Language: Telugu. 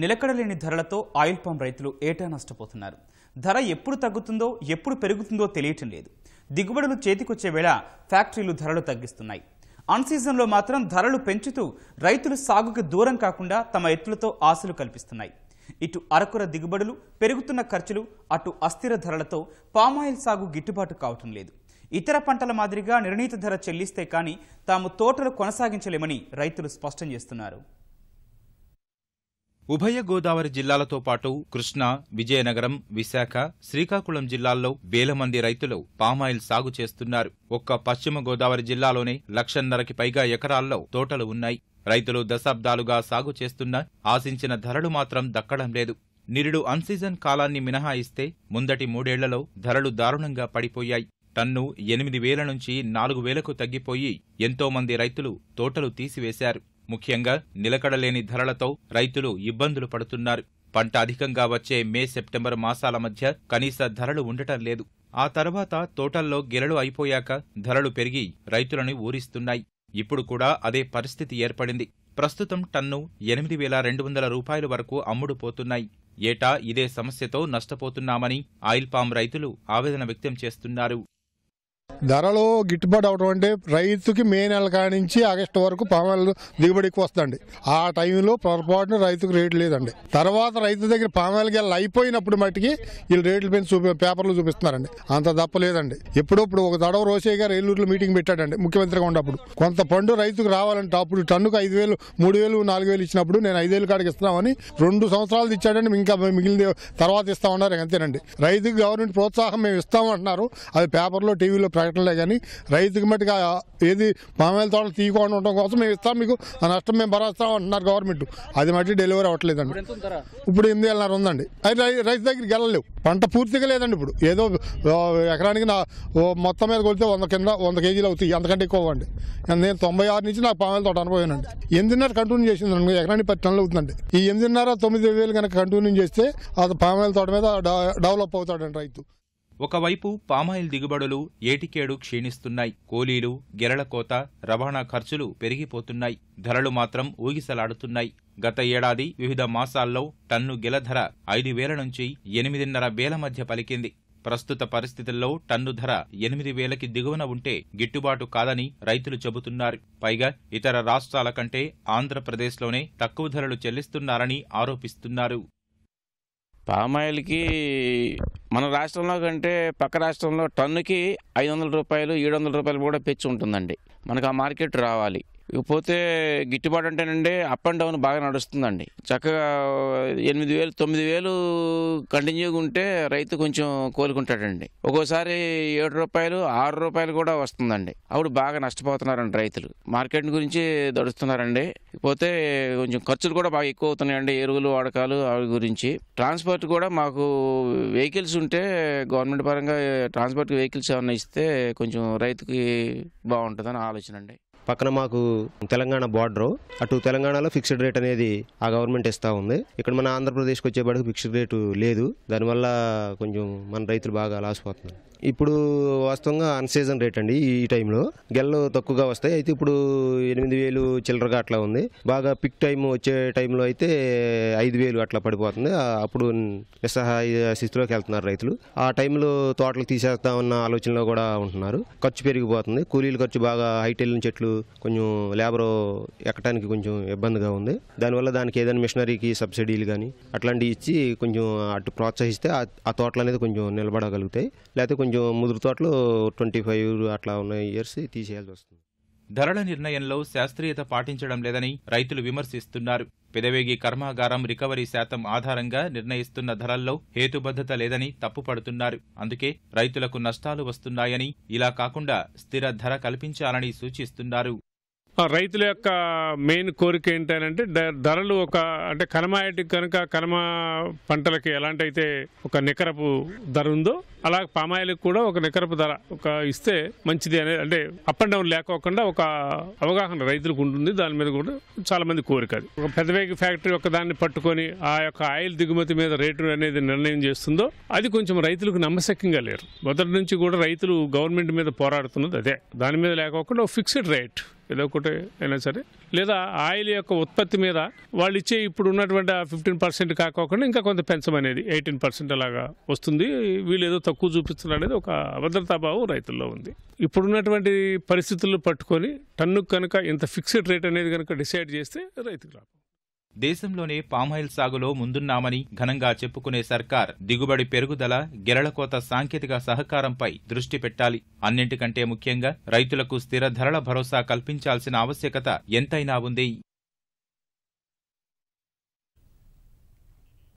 నిలకడలేని ధరలతో ఆయిల్ పామ్ రైతులు ఏటా నష్టపోతున్నారు ధర ఎప్పుడు తగ్గుతుందో ఎప్పుడు పెరుగుతుందో తెలియటం లేదు దిగుబడులు చేతికొచ్చే వేళ ఫ్యాక్టరీలు ధరలు తగ్గిస్తున్నాయి అన్సీజన్లో సీజన్లో మాత్రం ధరలు పెంచుతూ రైతులు సాగుకు దూరం కాకుండా తమ ఎత్తులతో ఆశలు కల్పిస్తున్నాయి ఇటు అరకుర దిగుబడులు పెరుగుతున్న ఖర్చులు అటు అస్థిర ధరలతో పామాయిల్ సాగు గిట్టుబాటు కావటం లేదు ఇతర పంటల మాదిరిగా నిర్ణీత ధర చెల్లిస్తే కానీ తాము తోటలు కొనసాగించలేమని రైతులు స్పష్టం చేస్తున్నారు ఉభయ గోదావరి జిల్లాలతో పాటు కృష్ణా విజయనగరం విశాఖ శ్రీకాకుళం జిల్లాల్లో వేల మంది రైతులు పామాయిల్ సాగు చేస్తున్నారు ఒక్క పశ్చిమ గోదావరి జిల్లాలోనే లక్షన్నరకి పైగా ఎకరాల్లో తోటలు ఉన్నాయి రైతులు దశాబ్దాలుగా సాగు చేస్తున్న ఆశించిన ధరలు మాత్రం దక్కడం లేదు నిరుడు అన్సీజన్ కాలాన్ని మినహాయిస్తే ముందటి మూడేళ్లలో ధరలు దారుణంగా పడిపోయాయి టన్ను ఎనిమిది వేల నుంచి నాలుగు వేలకు తగ్గిపోయి ఎంతోమంది రైతులు తోటలు తీసివేశారు ముఖ్యంగా నిలకడలేని ధరలతో రైతులు ఇబ్బందులు పడుతున్నారు పంట అధికంగా వచ్చే మే సెప్టెంబర్ మాసాల మధ్య కనీస ధరలు ఉండటం లేదు ఆ తర్వాత తోటల్లో గిరలు అయిపోయాక ధరలు పెరిగి రైతులను ఊరిస్తున్నాయి ఇప్పుడు కూడా అదే పరిస్థితి ఏర్పడింది ప్రస్తుతం టన్ను ఎనిమిది వేల రెండు వందల రూపాయల వరకు అమ్ముడుపోతున్నాయి ఏటా ఇదే సమస్యతో నష్టపోతున్నామని ఆయిల్ పామ్ రైతులు ఆవేదన వ్యక్తం చేస్తున్నారు ధరలు గిట్టుబాటు అవడం అంటే రైతుకి మే నెల నుంచి ఆగస్టు వరకు పామాయిల్ దిగుబడి ఎక్కువ వస్తుందండి ఆ టైంలో పొరపాటున రైతుకు రేటు లేదండి తర్వాత రైతు దగ్గర పామాయిల్ గెల అయిపోయినప్పుడు మట్టికి వీళ్ళు రేట్లు పెంచి చూపి పేపర్లు చూపిస్తున్నారండి అంత తప్ప లేదండి ఎప్పుడప్పుడు ఒక దడవ రోసే గారు ఏలూరులో మీటింగ్ పెట్టాడండి ముఖ్యమంత్రిగా ఉన్నప్పుడు కొంత పండు రైతుకు రావాలంటే అప్పుడు టన్నుకు ఐదు వేలు మూడు వేలు నాలుగు వేలు ఇచ్చినప్పుడు నేను ఐదు వేలు కాడికి ఇస్తున్నామని రెండు సంవత్సరాలు ఇచ్చాడండి ఇంకా మిగిలిన తర్వాత ఇస్తామన్నారు అంతేనండి రైతుకు గవర్నమెంట్ ప్రోత్సాహం మేము ఇస్తామంటున్నారు అది పేపర్లో టీవీలో ప్రకటన ప్రకటనలే కానీ రైతుకి మట్టుగా ఏది మామూలు తోటలు తీయకుండా ఉండడం కోసం మేము ఇస్తాం మీకు ఆ నష్టం మేము భరాస్తాం అంటున్నారు గవర్నమెంట్ అది మట్టి డెలివరీ అవ్వట్లేదండి ఇప్పుడు ఎనిమిది వేలన్నర ఉందండి అది రైతు దగ్గరికి వెళ్ళలేవు పంట పూర్తిగా లేదండి ఇప్పుడు ఏదో ఎకరానికి నా మొత్తం మీద కొలితే వంద కింద వంద కేజీలు అవుతాయి అంతకంటే ఎక్కువ అండి నేను తొంభై ఆరు నుంచి నాకు పామేల తోట అనుభవండి ఎనిమిదిన్నర కంటిన్యూ చేసింది అండి ఎకరానికి పది టన్నులు అవుతుందండి ఈ ఎనిమిదిన్నర తొమ్మిది వేలు కనుక కంటిన్యూ చేస్తే అది పామేల తోట మీద డెవలప్ అవుతాడండి రైతు ఒకవైపు పామాయిల్ దిగుబడులు ఏటికేడు క్షీణిస్తున్నాయి కూలీలు గెరల కోత రవాణా ఖర్చులు పెరిగిపోతున్నాయి ధరలు మాత్రం ఊగిసలాడుతున్నాయి గత ఏడాది వివిధ మాసాల్లో టన్ను గెల ధర ఐదు వేల నుంచి ఎనిమిదిన్నర వేల మధ్య పలికింది ప్రస్తుత పరిస్థితుల్లో టన్ను ధర ఎనిమిది వేలకి దిగువన ఉంటే గిట్టుబాటు కాదని రైతులు చెబుతున్నారు పైగా ఇతర రాష్ట్రాల కంటే ఆంధ్రప్రదేశ్లోనే తక్కువ ధరలు చెల్లిస్తున్నారని ఆరోపిస్తున్నారు పామాయిల్కి మన రాష్ట్రంలో కంటే పక్క రాష్ట్రంలో టన్నుకి ఐదు వందల రూపాయలు ఏడు వందల రూపాయలు కూడా పెంచి ఉంటుందండి మనకు ఆ మార్కెట్ రావాలి ఇకపోతే గిట్టుబాటు అంటేనండి అప్ అండ్ డౌన్ బాగా నడుస్తుందండి చక్కగా ఎనిమిది వేలు తొమ్మిది వేలు కంటిన్యూగా ఉంటే రైతు కొంచెం కోలుకుంటాడండి ఒక్కోసారి ఏడు రూపాయలు ఆరు రూపాయలు కూడా వస్తుందండి అప్పుడు బాగా నష్టపోతున్నారండి రైతులు మార్కెట్ గురించి దడుస్తున్నారండి ఇకపోతే కొంచెం ఖర్చులు కూడా బాగా ఎక్కువ అవుతున్నాయండి ఎరువులు వాడకాలు అవి గురించి ట్రాన్స్పోర్ట్ కూడా మాకు వెహికల్స్ ఉంటే గవర్నమెంట్ పరంగా ట్రాన్స్పోర్ట్ వెహికల్స్ ఏమైనా ఇస్తే కొంచెం రైతుకి బాగుంటుందని ఆలోచన అండి పక్కన మాకు తెలంగాణ బార్డరు అటు తెలంగాణలో ఫిక్స్డ్ రేట్ అనేది ఆ గవర్నమెంట్ ఇస్తూ ఉంది ఇక్కడ మన ఆంధ్రప్రదేశ్కి వచ్చేపాటికి ఫిక్స్డ్ రేటు లేదు దానివల్ల కొంచెం మన రైతులు బాగా లాస్ పోతున్నారు ఇప్పుడు వాస్తవంగా అన్ సీజన్ రేట్ అండి ఈ టైంలో గెల్లు తక్కువగా వస్తాయి అయితే ఇప్పుడు ఎనిమిది వేలు చిల్లరగా అట్లా ఉంది బాగా పిక్ టైం వచ్చే టైంలో అయితే ఐదు వేలు అట్లా పడిపోతుంది అప్పుడు నిస్సహాయ స్థితిలోకి వెళ్తున్నారు రైతులు ఆ టైంలో తోటలు తీసేస్తామన్న ఆలోచనలో కూడా ఉంటున్నారు ఖర్చు పెరిగిపోతుంది కూలీల ఖర్చు బాగా హైట్ వెళ్ళిన చెట్లు కొంచెం లేబర్ ఎక్కడానికి కొంచెం ఇబ్బందిగా ఉంది దానివల్ల దానికి ఏదైనా మిషనరీకి సబ్సిడీలు కానీ అట్లాంటివి ఇచ్చి కొంచెం అటు ప్రోత్సహిస్తే ఆ తోటలు అనేది కొంచెం నిలబడగలుగుతాయి లేకపోతే కొంచెం కొంచెం ముదురు తోటలు ట్వంటీ ఫైవ్ అట్లా ఉన్న ఇయర్స్ తీసేయాల్సి వస్తుంది ధరల నిర్ణయంలో శాస్త్రీయత పాటించడం లేదని రైతులు విమర్శిస్తున్నారు పెదవేగి కర్మాగారం రికవరీ శాతం ఆధారంగా నిర్ణయిస్తున్న ధరల్లో హేతుబద్ధత లేదని తప్పుపడుతున్నారు అందుకే రైతులకు నష్టాలు వస్తున్నాయని ఇలా కాకుండా స్థిర ధర కల్పించాలని సూచిస్తున్నారు రైతుల యొక్క మెయిన్ కోరిక ఏంటంటే ధరలు ఒక అంటే కనమాయటి కనుక కనమ పంటలకి ఎలాంటి అయితే ఒక నికరపు ధర ఉందో అలా పామాయిలకు కూడా ఒక నికరపు ధర ఒక ఇస్తే మంచిది అనేది అంటే అప్ అండ్ డౌన్ లేకోకుండా ఒక అవగాహన రైతులకు ఉంటుంది దాని మీద కూడా చాలా మంది కోరిక అది ఒక పెద్ద ఫ్యాక్టరీ ఒక దాన్ని పట్టుకొని ఆ యొక్క ఆయిల్ దిగుమతి మీద రేటు అనేది నిర్ణయం చేస్తుందో అది కొంచెం రైతులకు నమ్మశక్యంగా లేరు మొదటి నుంచి కూడా రైతులు గవర్నమెంట్ మీద పోరాడుతున్నది అదే దాని మీద లేకోకుండా ఫిక్స్డ్ రేట్ ఏదో ఒకటి అయినా సరే లేదా ఆయిల్ యొక్క ఉత్పత్తి మీద వాళ్ళు ఇచ్చే ఇప్పుడు ఉన్నటువంటి ఫిఫ్టీన్ పర్సెంట్ కాకోకుండా ఇంకా కొంత పెంచమనేది ఎయిటీన్ పర్సెంట్ అలాగా వస్తుంది వీళ్ళు ఏదో తక్కువ చూపిస్తున్నారు అనేది ఒక అభద్రతాభావం రైతుల్లో ఉంది ఇప్పుడున్నటువంటి పరిస్థితులు పట్టుకొని టన్నుకు కనుక ఇంత ఫిక్స్డ్ రేట్ అనేది కనుక డిసైడ్ చేస్తే రైతుకు రాదు దేశంలోనే పామాయిల్ సాగులో ముందున్నామని ఘనంగా చెప్పుకునే సర్కార్ దిగుబడి పెరుగుదల గెరళకోత సాంకేతిక సహకారంపై దృష్టి పెట్టాలి అన్నింటికంటే ముఖ్యంగా రైతులకు స్థిర ధరల భరోసా కల్పించాల్సిన ఆవశ్యకత ఎంతైనా ఉంది